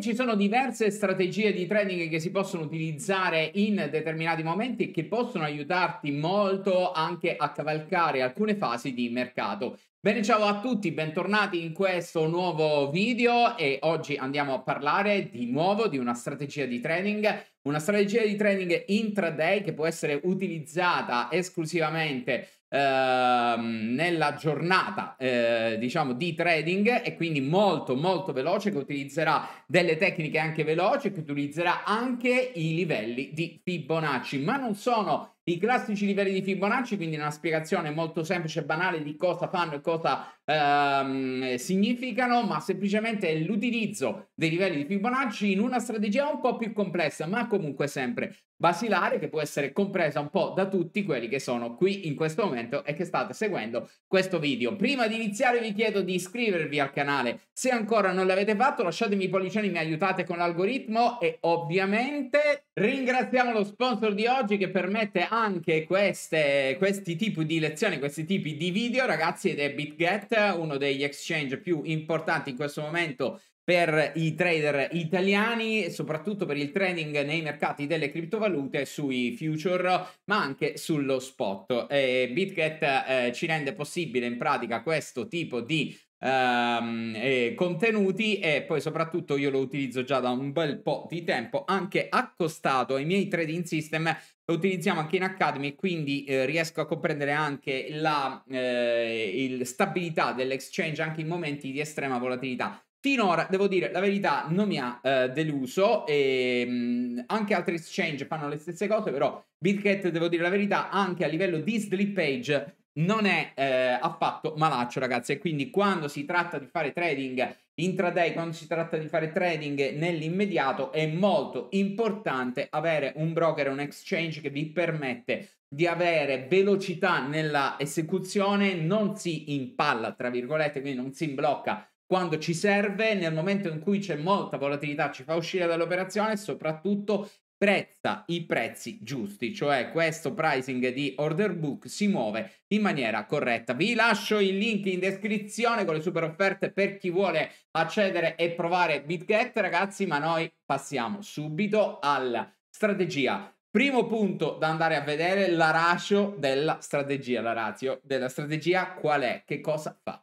ci sono diverse strategie di trading che si possono utilizzare in determinati momenti e che possono aiutarti molto anche a cavalcare alcune fasi di mercato. Bene, ciao a tutti, bentornati in questo nuovo video e oggi andiamo a parlare di nuovo di una strategia di trading, una strategia di trading intraday che può essere utilizzata esclusivamente ehm, nella giornata, eh, diciamo, di trading e quindi molto molto veloce che utilizzerà delle tecniche anche veloci che utilizzerà anche i livelli di Fibonacci, ma non sono i classici livelli di Fibonacci, quindi una spiegazione molto semplice e banale di cosa fanno e cosa ehm, significano, ma semplicemente l'utilizzo dei livelli di Fibonacci in una strategia un po' più complessa, ma comunque sempre basilare, che può essere compresa un po' da tutti quelli che sono qui in questo momento e che state seguendo questo video. Prima di iniziare vi chiedo di iscrivervi al canale, se ancora non l'avete fatto lasciatemi i pollicioni, mi aiutate con l'algoritmo e ovviamente Ringraziamo lo sponsor di oggi che permette anche queste, questi tipi di lezioni, questi tipi di video, ragazzi, ed è BitGet, uno degli exchange più importanti in questo momento per i trader italiani, soprattutto per il trading nei mercati delle criptovalute, sui future, ma anche sullo spot. E BitGet eh, ci rende possibile in pratica questo tipo di ehm, eh, contenuti e poi soprattutto io lo utilizzo già da un bel po' di tempo anche accostato ai miei trading system lo utilizziamo anche in Academy quindi eh, riesco a comprendere anche la eh, stabilità dell'exchange anche in momenti di estrema volatilità Finora, devo dire, la verità non mi ha eh, deluso e ehm, mh, anche altri exchange fanno le stesse cose, però Bitget, devo dire la verità, anche a livello di slip non è eh, affatto malaccio, ragazzi. E quindi quando si tratta di fare trading intraday, quando si tratta di fare trading nell'immediato, è molto importante avere un broker, un exchange che vi permette di avere velocità nella esecuzione, non si impalla, tra virgolette, quindi non si blocca quando ci serve, nel momento in cui c'è molta volatilità ci fa uscire dall'operazione e soprattutto prezza i prezzi giusti, cioè questo pricing di order book si muove in maniera corretta. Vi lascio il link in descrizione con le super offerte per chi vuole accedere e provare BitGet, ragazzi, ma noi passiamo subito alla strategia. Primo punto da andare a vedere la ratio della strategia, la ratio della strategia qual è, che cosa fa.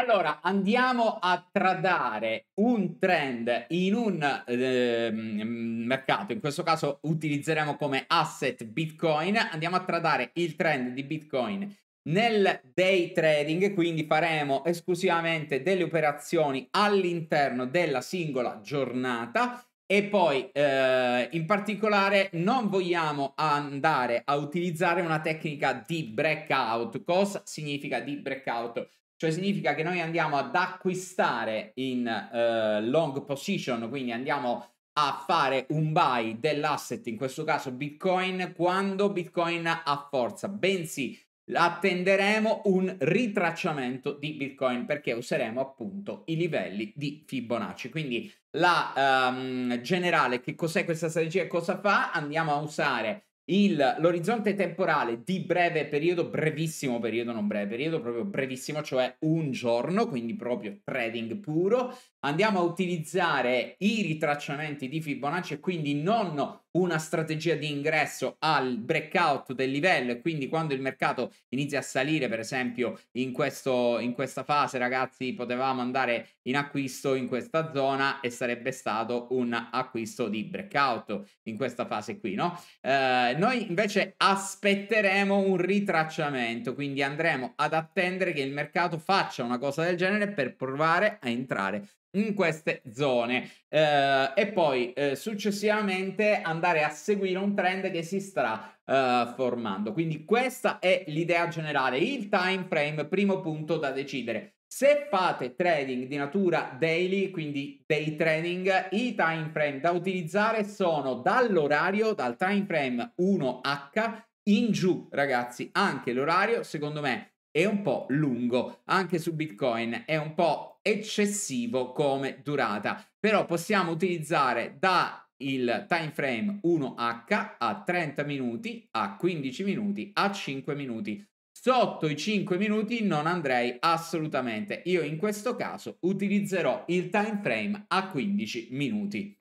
Allora, andiamo a tradare un trend in un eh, mercato, in questo caso utilizzeremo come asset Bitcoin, andiamo a tradare il trend di Bitcoin nel day trading, quindi faremo esclusivamente delle operazioni all'interno della singola giornata e poi eh, in particolare non vogliamo andare a utilizzare una tecnica di breakout. Cosa significa di breakout? cioè significa che noi andiamo ad acquistare in eh, long position, quindi andiamo a fare un buy dell'asset, in questo caso Bitcoin, quando Bitcoin ha forza, bensì attenderemo un ritracciamento di Bitcoin perché useremo appunto i livelli di Fibonacci. Quindi la um, generale, che cos'è questa strategia e cosa fa? Andiamo a usare il, l'orizzonte temporale di breve periodo, brevissimo periodo, non breve periodo, proprio brevissimo, cioè un giorno, quindi proprio trading puro, andiamo a utilizzare i ritracciamenti di Fibonacci e quindi non una strategia di ingresso al breakout del livello e quindi quando il mercato inizia a salire per esempio in, questo, in questa fase ragazzi potevamo andare in acquisto in questa zona e sarebbe stato un acquisto di breakout in questa fase qui no eh, noi invece aspetteremo un ritracciamento quindi andremo ad attendere che il mercato faccia una cosa del genere per provare a entrare in queste zone eh, e poi eh, successivamente andare a seguire un trend che si sta eh, formando. Quindi questa è l'idea generale, il time frame, primo punto da decidere. Se fate trading di natura daily, quindi day trading, i time frame da utilizzare sono dall'orario, dal time frame 1H in giù, ragazzi. Anche l'orario, secondo me, è un po' lungo, anche su Bitcoin è un po' eccessivo come durata, però possiamo utilizzare da il time frame 1H a 30 minuti, a 15 minuti, a 5 minuti. Sotto i 5 minuti non andrei assolutamente. Io in questo caso utilizzerò il time frame a 15 minuti.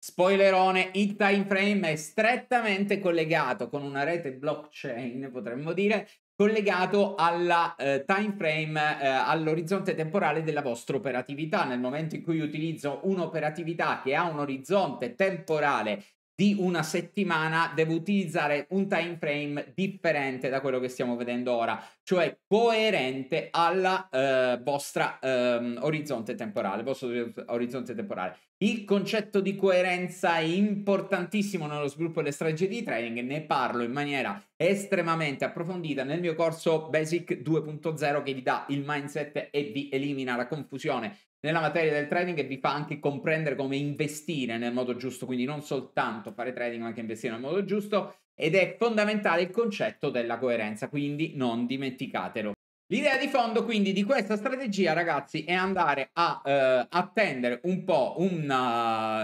Spoilerone, il time frame è strettamente collegato con una rete blockchain, potremmo dire, collegato alla eh, time frame, eh, all'orizzonte temporale della vostra operatività. Nel momento in cui utilizzo un'operatività che ha un orizzonte temporale di una settimana devo utilizzare un time frame differente da quello che stiamo vedendo ora, cioè coerente alla eh, vostra ehm, orizzonte temporale, vostro orizzonte temporale. Il concetto di coerenza è importantissimo nello sviluppo delle strategie di trading, ne parlo in maniera estremamente approfondita nel mio corso Basic 2.0 che vi dà il mindset e vi elimina la confusione nella materia del trading e vi fa anche comprendere come investire nel modo giusto, quindi non soltanto fare trading ma anche investire nel modo giusto ed è fondamentale il concetto della coerenza, quindi non dimenticatelo. L'idea di fondo quindi di questa strategia ragazzi è andare a eh, attendere un po' un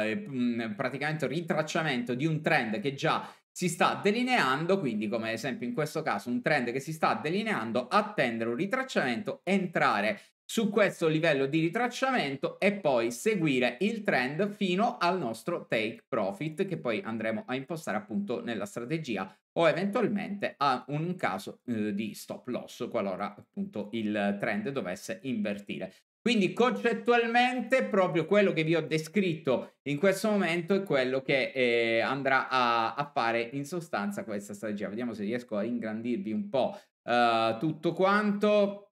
eh, praticamente ritracciamento di un trend che già si sta delineando, quindi come ad esempio in questo caso un trend che si sta delineando, attendere un ritracciamento, entrare su questo livello di ritracciamento e poi seguire il trend fino al nostro take profit che poi andremo a impostare appunto nella strategia o eventualmente a un caso eh, di stop loss qualora appunto il trend dovesse invertire. Quindi concettualmente proprio quello che vi ho descritto in questo momento è quello che eh, andrà a, a, fare in sostanza questa strategia. Vediamo se riesco a ingrandirvi un po' eh, tutto quanto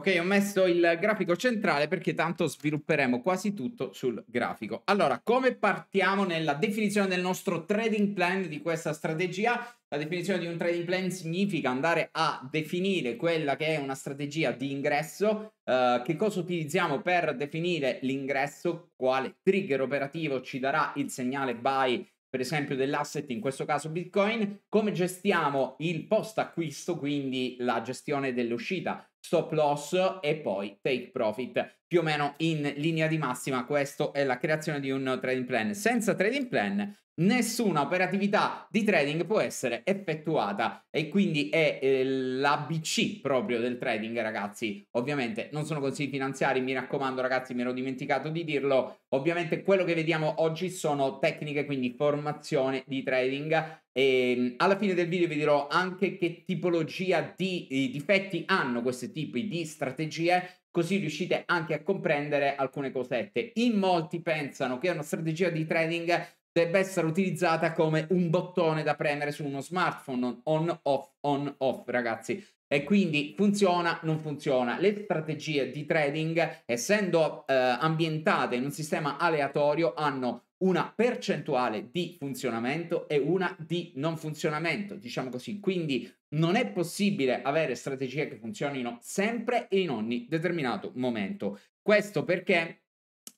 Ok, ho messo il grafico centrale perché tanto svilupperemo quasi tutto sul grafico. Allora, come partiamo nella definizione del nostro trading plan di questa strategia? La definizione di un trading plan significa andare a definire quella che è una strategia di ingresso, eh, che cosa utilizziamo per definire l'ingresso, quale trigger operativo ci darà il segnale buy per esempio dell'asset, in questo caso Bitcoin, come gestiamo il post acquisto, quindi la gestione dell'uscita, stop loss e poi take profit. Più o meno in linea di massima questa è la creazione di un trading plan. Senza trading plan nessuna operatività di trading può essere effettuata e quindi è eh, l'ABC proprio del trading ragazzi ovviamente non sono consigli finanziari mi raccomando ragazzi mi ero dimenticato di dirlo ovviamente quello che vediamo oggi sono tecniche quindi formazione di trading e ehm, alla fine del video vi dirò anche che tipologia di, eh, difetti hanno questi tipi di strategie così riuscite anche a comprendere alcune cosette. In molti pensano che una strategia di trading debba essere utilizzata come un bottone da premere su uno smartphone, on, off, on, off, ragazzi. E quindi funziona, non funziona. Le strategie di trading, essendo eh, ambientate in un sistema aleatorio, hanno una percentuale di funzionamento e una di non funzionamento, diciamo così. Quindi non è possibile avere strategie che funzionino sempre e in ogni determinato momento. Questo perché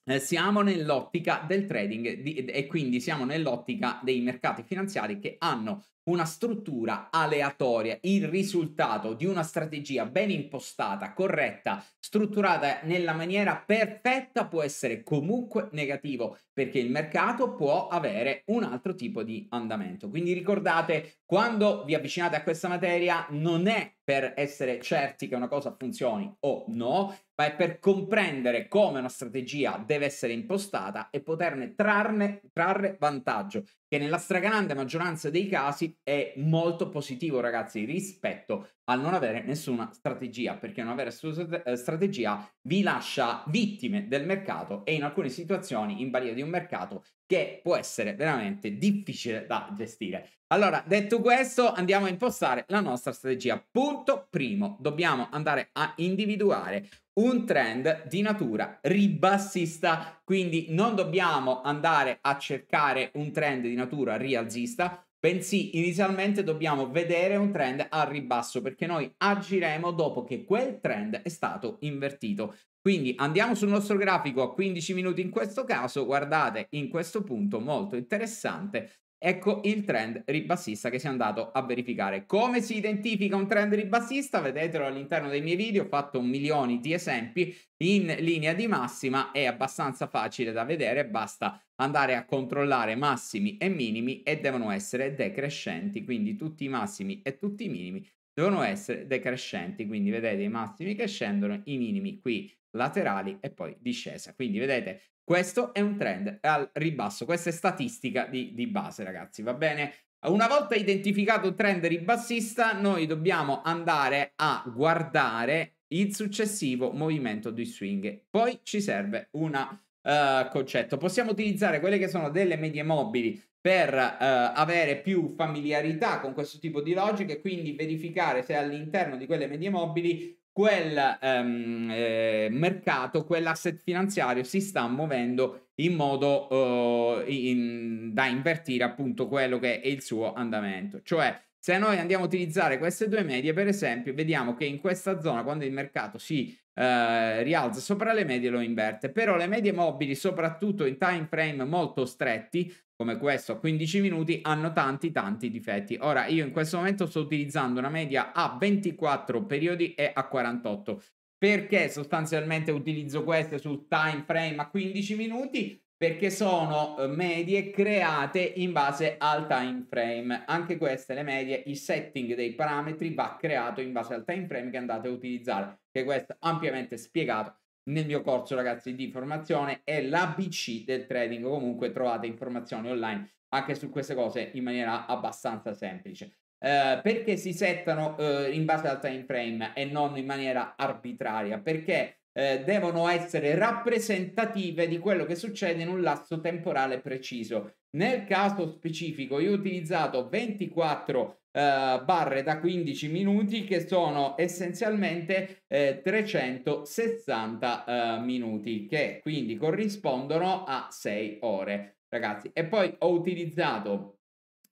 eh, siamo nell'ottica del trading di, e quindi siamo nell'ottica dei mercati finanziari che hanno una struttura aleatoria, il risultato di una strategia ben impostata, corretta, strutturata nella maniera perfetta può essere comunque negativo perché il mercato può avere un altro tipo di andamento. Quindi ricordate, quando vi avvicinate a questa materia non è per essere certi che una cosa funzioni o no, ma è per comprendere come una strategia deve essere impostata e poterne trarne, trarre vantaggio che nella stragrande maggioranza dei casi è molto positivo, ragazzi, rispetto al non avere nessuna strategia, perché non avere nessuna eh, strategia vi lascia vittime del mercato e in alcune situazioni in balia di un mercato che può essere veramente difficile da gestire. Allora, detto questo, andiamo a impostare la nostra strategia. Punto primo, dobbiamo andare a individuare un trend di natura ribassista, quindi non dobbiamo andare a cercare un trend di natura rialzista, bensì inizialmente dobbiamo vedere un trend al ribasso perché noi agiremo dopo che quel trend è stato invertito. Quindi andiamo sul nostro grafico a 15 minuti in questo caso, guardate in questo punto molto interessante Ecco il trend ribassista che si è andato a verificare. Come si identifica un trend ribassista? Vedetelo all'interno dei miei video, ho fatto milioni di esempi in linea di massima, è abbastanza facile da vedere, basta andare a controllare massimi e minimi e devono essere decrescenti, quindi tutti i massimi e tutti i minimi devono essere decrescenti, quindi vedete i massimi che scendono, i minimi qui laterali e poi discesa. Quindi vedete questo è un trend al ribasso, questa è statistica di, di base ragazzi, va bene? Una volta identificato il trend ribassista, noi dobbiamo andare a guardare il successivo movimento di swing. Poi ci serve un uh, eh, concetto. Possiamo utilizzare quelle che sono delle medie mobili per uh, avere più familiarità con questo tipo di logica e quindi verificare se all'interno di quelle medie mobili quel ehm, eh, mercato, quell'asset finanziario si sta muovendo in modo eh, in, da invertire appunto quello che è il suo andamento. Cioè se noi andiamo a utilizzare queste due medie, per esempio, vediamo che in questa zona, quando il mercato si eh, rialza sopra le medie, lo inverte. Però le medie mobili, soprattutto in time frame molto stretti, come questo a 15 minuti, hanno tanti tanti difetti. Ora, io in questo momento sto utilizzando una media a 24 periodi e a 48. Perché sostanzialmente utilizzo queste sul time frame a 15 minuti? perché sono eh, medie create in base al time frame. Anche queste, le medie, il setting dei parametri va creato in base al time frame che andate a utilizzare, che questo ampiamente spiegato nel mio corso ragazzi di formazione è l'ABC del trading, comunque trovate informazioni online anche su queste cose in maniera abbastanza semplice. Eh, perché si settano eh, in base al time frame e non in maniera arbitraria? Perché eh, devono essere rappresentative di quello che succede in un lasso temporale preciso. Nel caso specifico io ho utilizzato 24 eh, barre da 15 minuti che sono essenzialmente eh, 360 eh, minuti che quindi corrispondono a 6 ore ragazzi e poi ho utilizzato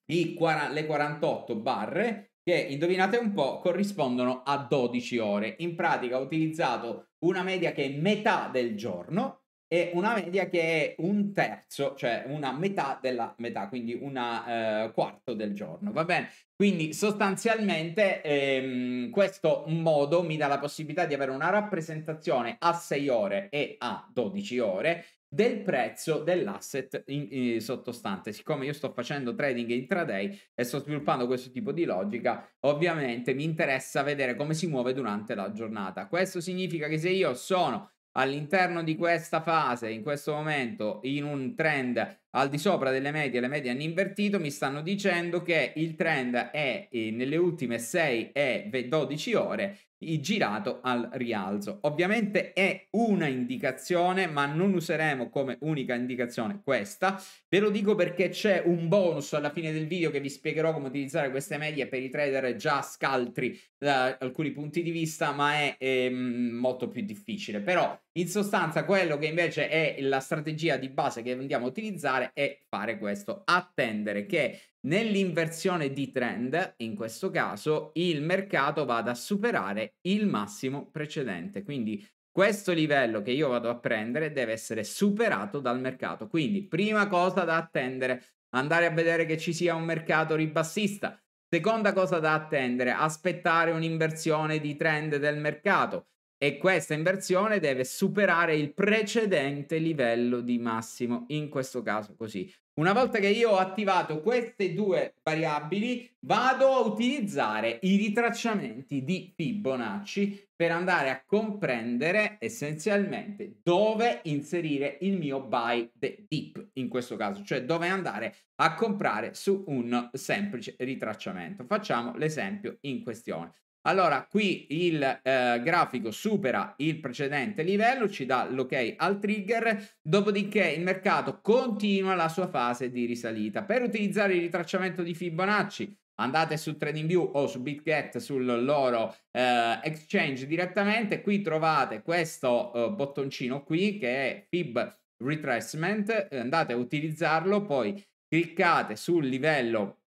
i, le 48 barre che indovinate un po' corrispondono a 12 ore. In pratica ho utilizzato una media che è metà del giorno e una media che è un terzo, cioè una metà della metà, quindi una eh, quarto del giorno, va bene? Quindi sostanzialmente ehm, questo modo mi dà la possibilità di avere una rappresentazione a 6 ore e a 12 ore del prezzo dell'asset in, in, sottostante. Siccome io sto facendo trading intraday e sto sviluppando questo tipo di logica, ovviamente mi interessa vedere come si muove durante la giornata. Questo significa che se io sono all'interno di questa fase, in questo momento, in un trend al di sopra delle medie, le medie hanno invertito, mi stanno dicendo che il trend è nelle ultime 6 e 12 ore girato al rialzo. Ovviamente è una indicazione, ma non useremo come unica indicazione questa. Ve lo dico perché c'è un bonus alla fine del video che vi spiegherò come utilizzare queste medie per i trader già scaltri da eh, alcuni punti di vista, ma è, è ehm, molto più difficile. Però in sostanza, quello che invece è la strategia di base che andiamo a utilizzare è fare questo, attendere che nell'inversione di trend, in questo caso, il mercato vada a superare il massimo precedente. Quindi questo livello che io vado a prendere deve essere superato dal mercato. Quindi, prima cosa da attendere, andare a vedere che ci sia un mercato ribassista. Seconda cosa da attendere, aspettare un'inversione di trend del mercato e questa inversione deve superare il precedente livello di massimo, in questo caso così. Una volta che io ho attivato queste due variabili, vado a utilizzare i ritracciamenti di Fibonacci per andare a comprendere essenzialmente dove inserire il mio buy the dip in questo caso, cioè dove andare a comprare su un semplice ritracciamento. Facciamo l'esempio in questione. Allora, qui il eh, grafico supera il precedente livello, ci dà l'ok al trigger, dopodiché il mercato continua la sua fase di risalita. Per utilizzare il ritracciamento di Fibonacci, andate su TradingView o su BitGet sul loro eh, exchange direttamente, qui trovate questo eh, bottoncino qui che è Fib Retracement, andate a utilizzarlo, poi cliccate sul livello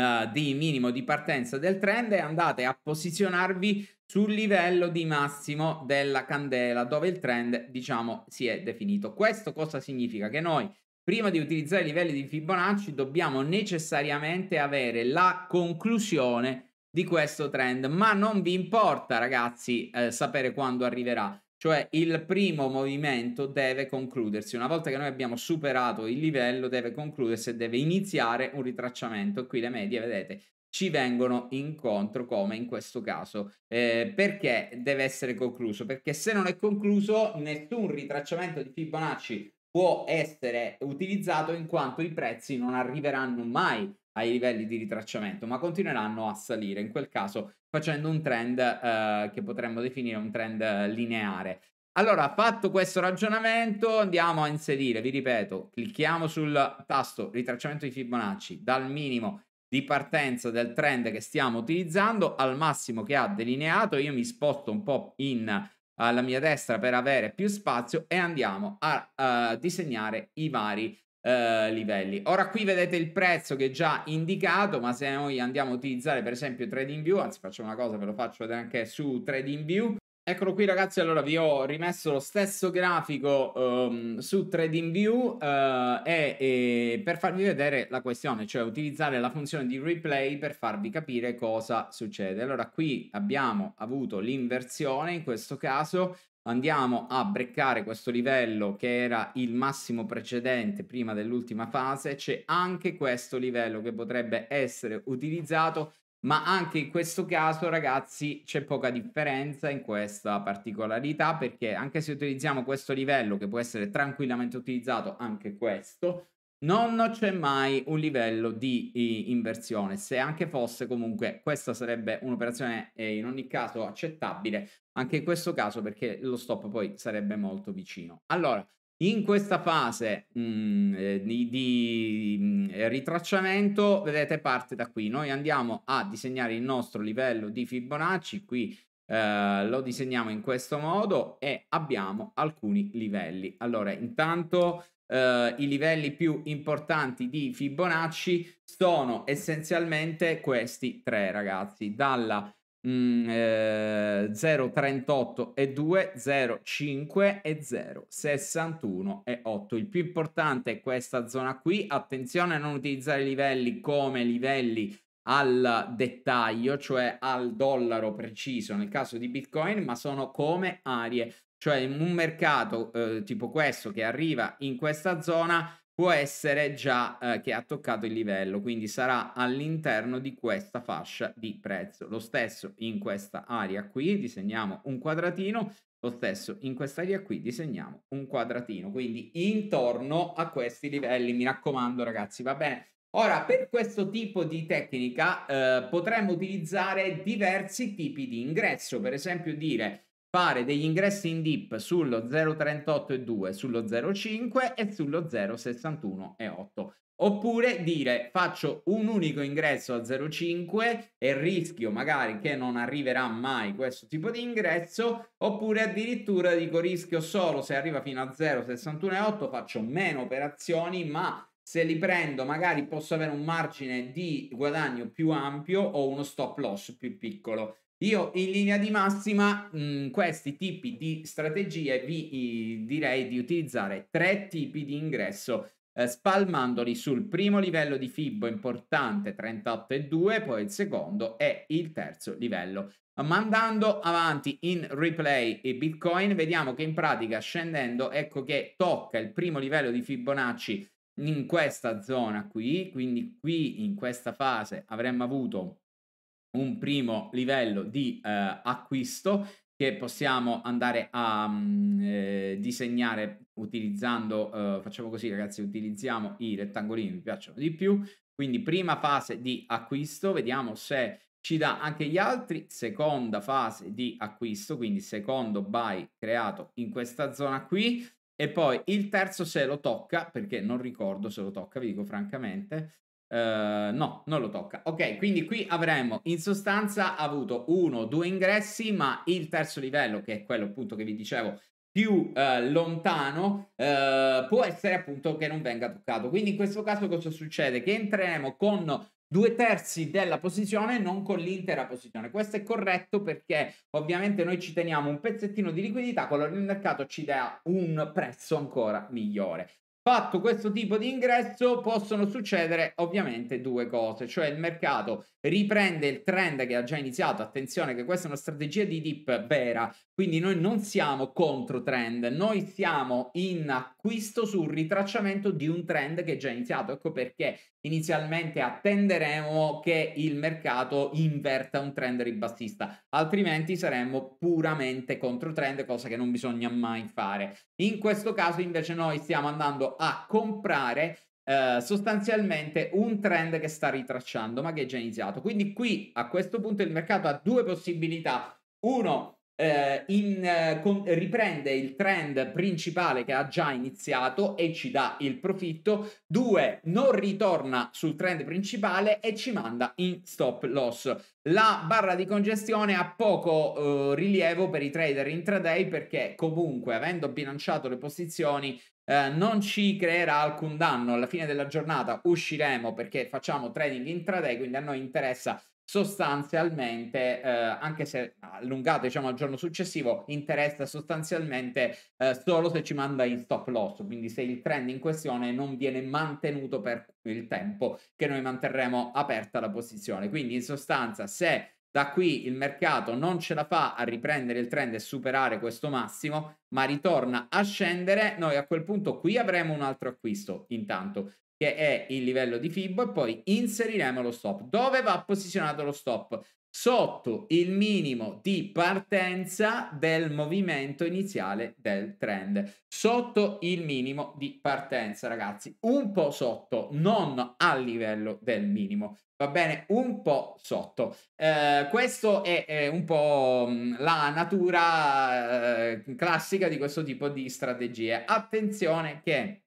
uh, di minimo di partenza del trend e andate a posizionarvi sul livello di massimo della candela dove il trend diciamo si è definito. Questo cosa significa? Che noi prima di utilizzare i livelli di Fibonacci dobbiamo necessariamente avere la conclusione di questo trend, ma non vi importa ragazzi eh, sapere quando arriverà cioè il primo movimento deve concludersi. Una volta che noi abbiamo superato il livello, deve concludersi e deve iniziare un ritracciamento. Qui le medie, vedete, ci vengono incontro come in questo caso. Eh, perché deve essere concluso? Perché se non è concluso, nessun ritracciamento di Fibonacci può essere utilizzato in quanto i prezzi non arriveranno mai ai livelli di ritracciamento, ma continueranno a salire, in quel caso facendo un trend eh, che potremmo definire un trend lineare. Allora, fatto questo ragionamento, andiamo a inserire, vi ripeto, clicchiamo sul tasto ritracciamento di Fibonacci dal minimo di partenza del trend che stiamo utilizzando al massimo che ha delineato, io mi sposto un po' in alla mia destra per avere più spazio e andiamo a, a eh, disegnare i vari eh, livelli. Ora qui vedete il prezzo che è già indicato, ma se noi andiamo a utilizzare per esempio TradingView, anzi facciamo una cosa, ve lo faccio vedere anche su TradingView, Eccolo qui ragazzi, allora vi ho rimesso lo stesso grafico um, su TradingView uh, eh, e, e, per farvi vedere la questione, cioè utilizzare la funzione di replay per farvi capire cosa succede. Allora qui abbiamo avuto l'inversione in questo caso andiamo a breccare questo livello che era il massimo precedente prima dell'ultima fase, c'è anche questo livello che potrebbe essere utilizzato, ma anche in questo caso ragazzi c'è poca differenza in questa particolarità perché anche se utilizziamo questo livello che può essere tranquillamente utilizzato anche questo, non c'è mai un livello di inversione, se anche fosse comunque questa sarebbe un'operazione in ogni caso accettabile, anche in questo caso perché lo stop poi sarebbe molto vicino. Allora, in questa fase mh, mm, eh, di, di, mm, ritracciamento, vedete, parte da qui. Noi andiamo a disegnare il nostro livello di Fibonacci, qui eh, lo disegniamo in questo modo e abbiamo alcuni livelli. Allora, intanto eh, i livelli più importanti di Fibonacci sono essenzialmente questi tre ragazzi, dalla Mm, eh, 0,38 e 2, 0,5 e 0,61 e 8. Il più importante è questa zona qui. Attenzione a non utilizzare i livelli come livelli al dettaglio, cioè al dollaro preciso nel caso di Bitcoin, ma sono come aree cioè in un mercato eh, tipo questo che arriva in questa zona può essere già eh, che ha toccato il livello, quindi sarà all'interno di questa fascia di prezzo. Lo stesso in questa area qui, disegniamo un quadratino, lo stesso in quest'area qui, disegniamo un quadratino, quindi intorno a questi livelli, mi raccomando ragazzi, va bene? Ora, per questo tipo di tecnica eh, potremmo utilizzare diversi tipi di ingresso, per esempio dire fare degli ingressi in dip sullo 0,38,2, sullo 0,5 e sullo 0,61,8. Oppure dire faccio un unico ingresso a 0,5 e rischio magari che non arriverà mai questo tipo di ingresso, oppure addirittura dico rischio solo se arriva fino a 0,61,8 faccio meno operazioni, ma se li prendo magari posso avere un margine di guadagno più ampio o uno stop loss più piccolo. Io in linea di massima mh, mm, questi tipi di strategie vi direi di utilizzare tre tipi di ingresso eh, spalmandoli sul primo livello di Fibbo importante 38,2, poi il secondo e il terzo livello. Mandando avanti in replay i Bitcoin vediamo che in pratica scendendo ecco che tocca il primo livello di Fibonacci in questa zona qui, quindi qui in questa fase avremmo avuto un primo livello di eh, acquisto che possiamo andare a mm, eh, disegnare utilizzando, eh, facciamo così ragazzi, utilizziamo i rettangolini, mi piacciono di più, quindi prima fase di acquisto, vediamo se ci dà anche gli altri, seconda fase di acquisto, quindi secondo buy creato in questa zona qui, e poi il terzo se lo tocca, perché non ricordo se lo tocca, vi dico francamente, Ehm, no, non lo tocca. Ok, quindi qui avremmo in sostanza avuto uno o due ingressi, ma il terzo livello, che è quello appunto che vi dicevo più uh, lontano, uh, può essere appunto che non venga toccato. Quindi in questo caso cosa succede? Che entreremo con due terzi della posizione, non con l'intera posizione. Questo è corretto perché ovviamente noi ci teniamo un pezzettino di liquidità, quello del mercato ci dà un prezzo ancora migliore. Fatto questo tipo di ingresso possono succedere ovviamente due cose, cioè il mercato riprende il trend che ha già iniziato, attenzione che questa è una strategia di dip vera, quindi noi non siamo contro trend, noi siamo in acquisto sul ritracciamento di un trend che è già iniziato, ecco perché inizialmente attenderemo che il mercato inverta un trend ribassista, altrimenti saremmo puramente contro trend, cosa che non bisogna mai fare. In questo caso invece noi stiamo andando a comprare eh, sostanzialmente un trend che sta ritracciando, ma che è già iniziato. Quindi qui a questo punto il mercato ha due possibilità. Uno, eh, in, eh, con, riprende il trend principale che ha già iniziato e ci dà il profitto, due, non ritorna sul trend principale e ci manda in stop loss. La barra di congestione ha poco eh, rilievo per i trader intraday perché comunque avendo bilanciato le posizioni eh, non ci creerà alcun danno. Alla fine della giornata usciremo perché facciamo trading intraday, quindi a noi interessa sostanzialmente, eh, anche se allungato diciamo, al giorno successivo, interessa sostanzialmente eh, solo se ci manda in stop loss, quindi se il trend in questione non viene mantenuto per il tempo che noi manterremo aperta la posizione. Quindi in sostanza se da qui il mercato non ce la fa a riprendere il trend e superare questo massimo, ma ritorna a scendere, noi a quel punto qui avremo un altro acquisto intanto, che è il livello di FIBO e poi inseriremo lo stop. Dove va posizionato lo stop? Sotto il minimo di partenza del movimento iniziale del trend. Sotto il minimo di partenza, ragazzi. Un po' sotto, non a livello del minimo. Va bene, un po' sotto. Eh, questo è, è, un po' la natura eh, classica di questo tipo di strategie. Attenzione che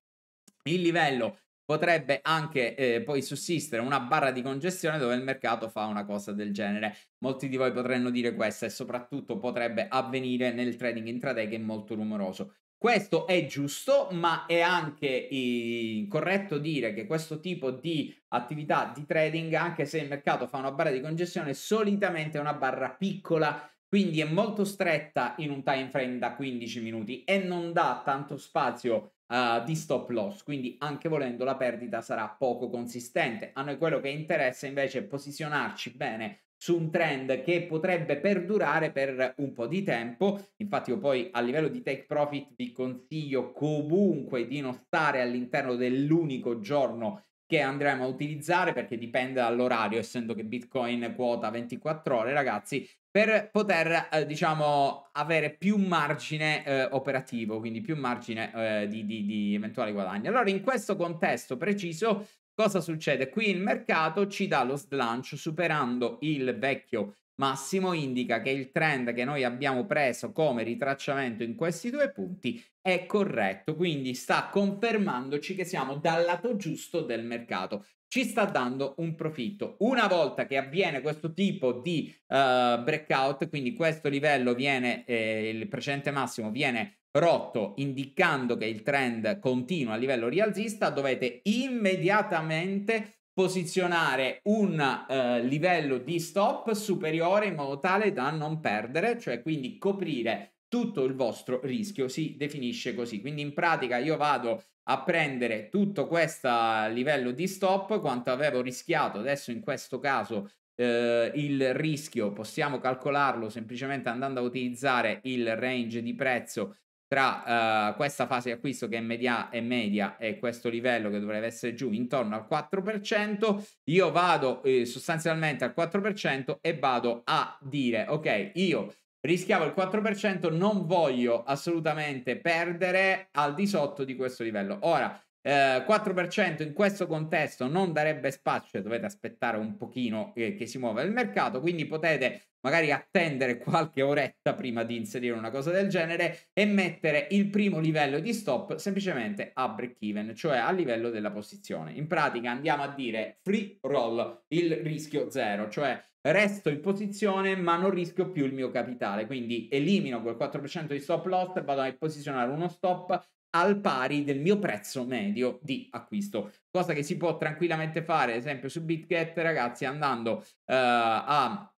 il livello potrebbe anche eh, poi sussistere una barra di congestione dove il mercato fa una cosa del genere. Molti di voi potranno dire questo e soprattutto potrebbe avvenire nel trading intraday che è molto rumoroso. Questo è giusto, ma è anche eh, corretto dire che questo tipo di attività di trading, anche se il mercato fa una barra di congestione, solitamente è una barra piccola quindi è molto stretta in un time frame da 15 minuti e non dà tanto spazio uh, di stop loss, quindi anche volendo la perdita sarà poco consistente. A noi quello che interessa invece è posizionarci bene su un trend che potrebbe perdurare per un po' di tempo. Infatti, io poi a livello di take profit vi consiglio comunque di non stare all'interno dell'unico giorno che andremo a utilizzare perché dipende dall'orario, essendo che Bitcoin quota 24 ore, ragazzi, per poter eh, diciamo avere più margine eh, operativo, quindi più margine eh, di, di, di, eventuali guadagni. Allora in questo contesto preciso cosa succede? Qui il mercato ci dà lo slancio superando il vecchio massimo, indica che il trend che noi abbiamo preso come ritracciamento in questi due punti è corretto, quindi sta confermandoci che siamo dal lato giusto del mercato ci sta dando un profitto. Una volta che avviene questo tipo di uh, breakout, quindi questo livello viene, eh, il precedente massimo viene rotto, indicando che il trend continua a livello rialzista, dovete immediatamente posizionare un uh, livello di stop superiore in modo tale da non perdere, cioè quindi coprire tutto il vostro rischio si definisce così. Quindi in pratica io vado a prendere tutto questo livello di stop, quanto avevo rischiato, adesso in questo caso eh, il rischio possiamo calcolarlo semplicemente andando a utilizzare il range di prezzo tra eh, questa fase di acquisto che è media, e media e questo livello che dovrebbe essere giù intorno al 4%, io vado eh, sostanzialmente al 4% e vado a dire ok, io rischiavo il 4%, non voglio assolutamente perdere al di sotto di questo livello. Ora, eh, 4% in questo contesto non darebbe spazio, cioè dovete aspettare un pochino eh, che si muova il mercato, quindi potete magari attendere qualche oretta prima di inserire una cosa del genere e mettere il primo livello di stop semplicemente a break even, cioè a livello della posizione. In pratica andiamo a dire free roll, il rischio zero, cioè resto in posizione ma non rischio più il mio capitale, quindi elimino quel 4% di stop loss e vado a posizionare uno stop al pari del mio prezzo medio di acquisto, cosa che si può tranquillamente fare, ad esempio su BitGet, ragazzi, andando uh, a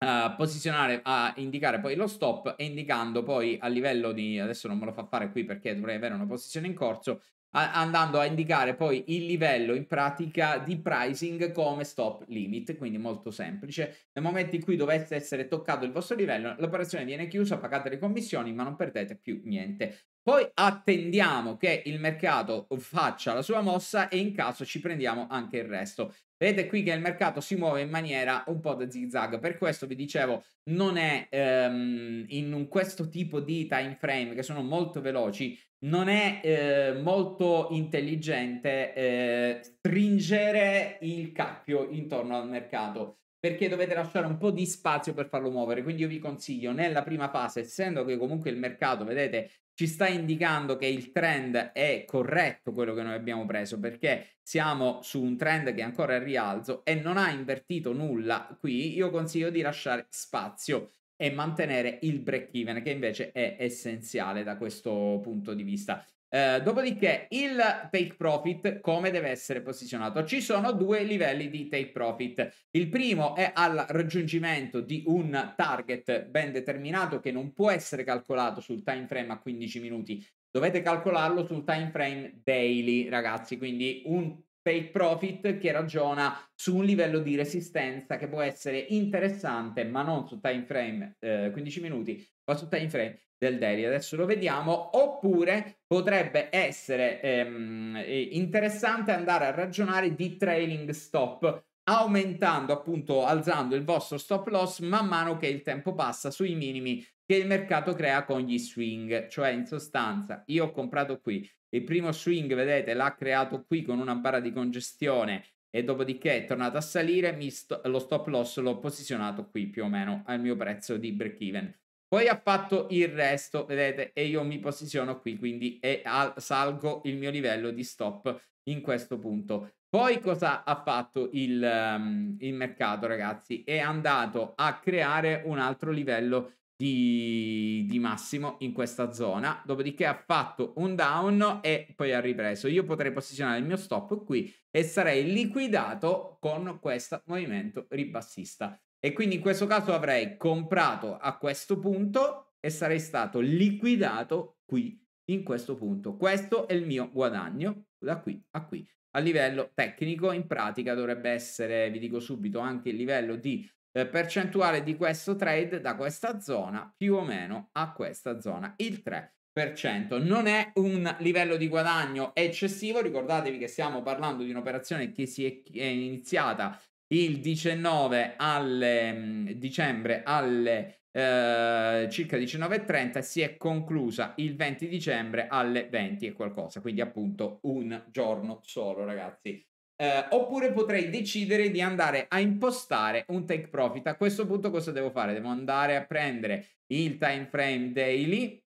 Uh, posizionare a indicare poi lo stop e indicando poi a livello di adesso non me lo fa fare qui perché dovrei avere una posizione in corso andando a indicare poi il livello in pratica di pricing come stop limit, quindi molto semplice. Nel momento in cui dovesse essere toccato il vostro livello, l'operazione viene chiusa, pagate le commissioni, ma non perdete più niente. Poi attendiamo che il mercato faccia la sua mossa e in caso ci prendiamo anche il resto. Vedete qui che il mercato si muove in maniera un po' da zigzag, per questo vi dicevo non è ehm, in questo tipo di time frame che sono molto veloci, non è eh, molto intelligente eh, stringere il cappio intorno al mercato perché dovete lasciare un po' di spazio per farlo muovere. Quindi io vi consiglio nella prima fase, essendo che comunque il mercato, vedete, ci sta indicando che il trend è corretto quello che noi abbiamo preso, perché siamo su un trend che è ancora è rialzo e non ha invertito nulla qui, io consiglio di lasciare spazio e mantenere il break even che invece è essenziale da questo punto di vista. Eh, dopodiché il take profit come deve essere posizionato? Ci sono due livelli di take profit. Il primo è al raggiungimento di un target ben determinato che non può essere calcolato sul time frame a 15 minuti. Dovete calcolarlo sul time frame daily, ragazzi, quindi un take profit che ragiona su un livello di resistenza che può essere interessante, ma non su time frame eh, 15 minuti, ma su time frame del daily adesso lo vediamo, oppure potrebbe essere ehm, eh, interessante andare a ragionare di trailing stop, aumentando appunto, alzando il vostro stop loss man mano che il tempo passa sui minimi che il mercato crea con gli swing, cioè in sostanza io ho comprato qui, il primo swing vedete l'ha creato qui con una barra di congestione e dopodiché è tornato a salire, sto- lo stop loss l'ho posizionato qui più o meno al mio prezzo di break even. Poi ha fatto il resto, vedete, e io mi posiziono qui, quindi al- salgo il mio livello di stop in questo punto. Poi cosa ha fatto il, um, il mercato, ragazzi? È andato a creare un altro livello di, di, massimo in questa zona, dopodiché ha fatto un down e poi ha ripreso. Io potrei posizionare il mio stop qui e sarei liquidato con questo movimento ribassista. E quindi in questo caso avrei comprato a questo punto e sarei stato liquidato qui in questo punto. Questo è il mio guadagno da qui a qui. A livello tecnico in pratica dovrebbe essere, vi dico subito, anche il livello di eh, percentuale di questo trade da questa zona più o meno a questa zona, il 3%. Non è un livello di guadagno eccessivo, ricordatevi che stiamo parlando di un'operazione che si è, è iniziata il 19 alle, mm, dicembre alle eh, circa 19.30 si è conclusa il 20 dicembre alle 20 e qualcosa, quindi appunto un giorno solo ragazzi. Eh, oppure potrei decidere di andare a impostare un take profit. A questo punto cosa devo fare? Devo andare a prendere il time frame daily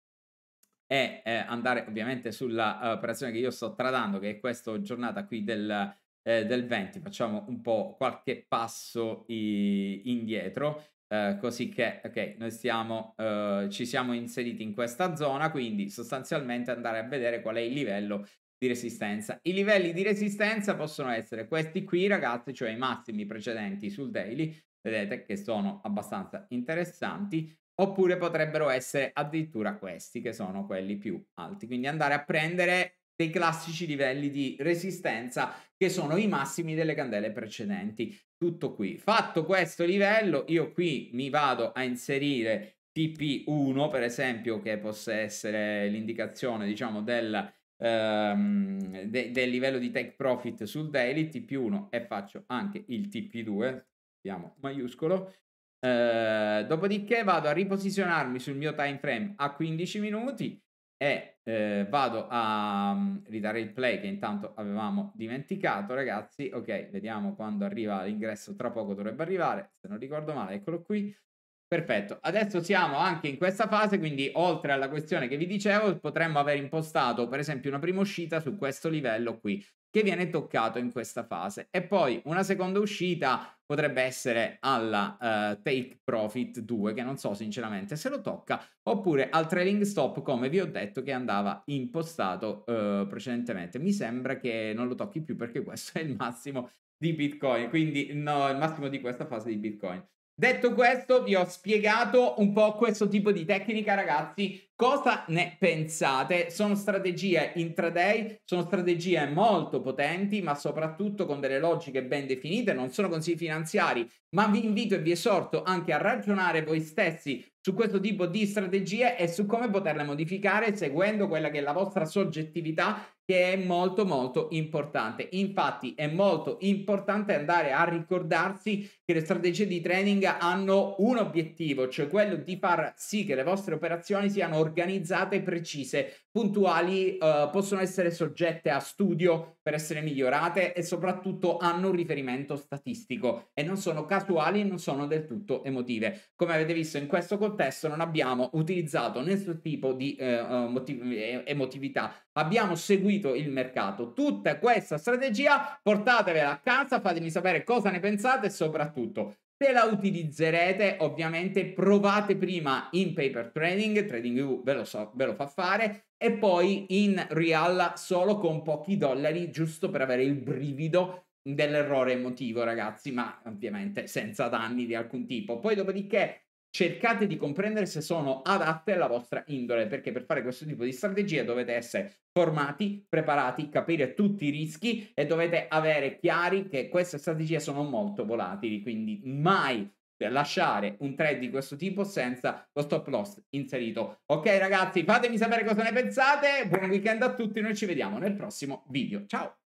e eh, andare ovviamente sulla uh, operazione che io sto tradando, che è questa giornata qui del eh, del 20 facciamo un po' qualche passo i- indietro, eh, così che ok, noi stiamo, eh, ci siamo inseriti in questa zona, quindi sostanzialmente andare a vedere qual è il livello di resistenza. I livelli di resistenza possono essere questi qui, ragazzi, cioè i massimi precedenti sul daily, vedete che sono abbastanza interessanti, oppure potrebbero essere addirittura questi che sono quelli più alti. Quindi andare a prendere dei classici livelli di resistenza che sono i massimi delle candele precedenti. Tutto qui. Fatto questo livello, io qui mi vado a inserire TP1, per esempio, che possa essere l'indicazione, diciamo, del, ehm, de del livello di take profit sul daily, TP1, e faccio anche il TP2, chiamo maiuscolo, Uh, dopodiché vado a riposizionarmi sul mio time frame a 15 minuti e eh, vado a um, ridare il play che intanto avevamo dimenticato ragazzi ok vediamo quando arriva l'ingresso tra poco dovrebbe arrivare se non ricordo male eccolo qui perfetto adesso siamo anche in questa fase quindi oltre alla questione che vi dicevo potremmo aver impostato per esempio una prima uscita su questo livello qui che viene toccato in questa fase. E poi una seconda uscita potrebbe essere alla uh, Take Profit 2, che non so sinceramente se lo tocca, oppure al trailing stop, come vi ho detto, che andava impostato uh, precedentemente. Mi sembra che non lo tocchi più perché questo è il massimo di Bitcoin, quindi no, il massimo di questa fase di Bitcoin. Detto questo, vi ho spiegato un po' questo tipo di tecnica, ragazzi. Cosa ne pensate? Sono strategie intraday, sono strategie molto potenti, ma soprattutto con delle logiche ben definite, non sono consigli finanziari, ma vi invito e vi esorto anche a ragionare voi stessi su questo tipo di strategie e su come poterle modificare seguendo quella che è la vostra soggettività che è molto molto importante. Infatti è molto importante andare a ricordarsi che le strategie di trading hanno un obiettivo, cioè quello di far sì che le vostre operazioni siano organizzate e precise, puntuali, eh, possono essere soggette a studio per essere migliorate e soprattutto hanno un riferimento statistico e non sono casuali e non sono del tutto emotive. Come avete visto in questo contesto non abbiamo utilizzato nessun tipo di eh, eh motiv- eh, emotività, abbiamo seguito il mercato. Tutta questa strategia portatevela a casa, fatemi sapere cosa ne pensate e soprattutto se la utilizzerete, ovviamente provate prima in paper trading, TradingView ve so, ve lo fa fare, e poi in real solo con pochi dollari, giusto per avere il brivido dell'errore emotivo, ragazzi, ma ovviamente senza danni di alcun tipo. Poi dopodiché cercate di comprendere se sono adatte alla vostra indole, perché per fare questo tipo di strategie dovete essere formati, preparati, capire tutti i rischi e dovete avere chiari che queste strategie sono molto volatili, quindi mai lasciare un trade di questo tipo senza lo stop loss inserito. Ok ragazzi, fatemi sapere cosa ne pensate, buon weekend a tutti, noi ci vediamo nel prossimo video. Ciao!